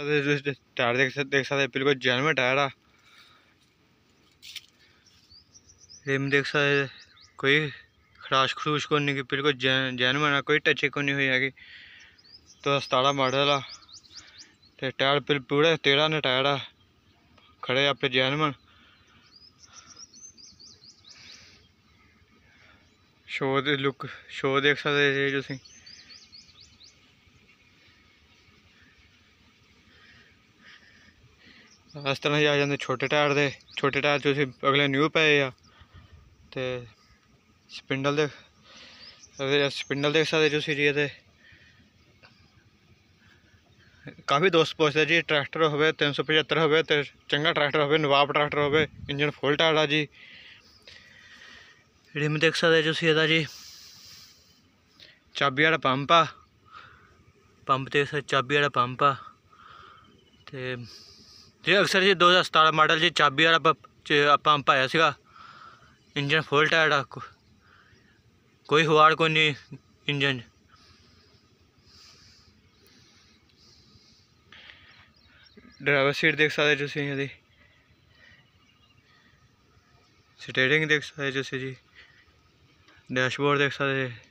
tyre देख सकते बिल्कुल जैन टायर है रिम देख सकते कोई खराश खरूश को नहीं बिल्कुल जैन जैन बना कोई टच को नहीं हुई तो सतारा मॉडल आ तो टायर बिल पूरे तेरह ने टायर आ खड़े अपने जैन बन शो लुक शो देख सकते जी ਇਸ ਤਰ੍ਹਾਂ ਹੀ ਆ ਜਾਂਦੇ ਛੋਟੇ ਟਾਇਰ ਦੇ ਛੋਟੇ ਟਾਇਰ ਜੋ ਅਗਲੇ ਨਿਊ ਪਏ ਆ ਤੇ ਸਪਿੰਡਲ ਦੇ ਸਪਿੰਡਲ ਦੇਖ ਸਕਦੇ ਜੋ ਸੀਰੀਏ ਤੇ ਕਾਫੀ ਦੋਸਤ ਪੁੱਛਦੇ ਜੀ ਟਰੈਕਟਰ ਹੋਵੇ 375 ਹੋਵੇ ਤੇ ਚੰਗਾ ਟਰੈਕਟਰ ਹੋਵੇ ਨਵਾਬ ਟਰੈਕਟਰ ਹੋਵੇ ਇੰਜਨ ਫੁੱਲ ਟਾਇਰ ਆ ਜੀ ਰਿਮ ਦੇਖ ਸਕਦੇ ਤੁਸੀਂ ਇਹਦਾ ਜੀ ਚਾਬੀ ਵਾਲਾ ਪੰਪ ਆ ਪੰਪ ਤੇ ਚਾਬੀ ਵਾਲਾ ਪੰਪ ਆ ਤੇ ਜੇ ਅਕਸਰ ਜੀ 2017 ਮਾਡਲ ਜੀ ਚਾਬੀ ਵਾਲਾ ਆਪਾਂ ਪਾਇਆ ਸੀਗਾ ਇੰਜਨ ਫੁੱਲ ਟਾਇਰ ਆ ਕੋਈ ਹਵਾੜ ਕੋਈ ਨਹੀਂ ਇੰਜਨ ਡਰਾਈਵਰ ਸੀਟ ਦੇਖ ਸਕਦੇ ਤੁਸੀਂ ਇਹਦੀ स्टेयरिंग देख सकते जैसे जी डैशबोर्ड देख सकते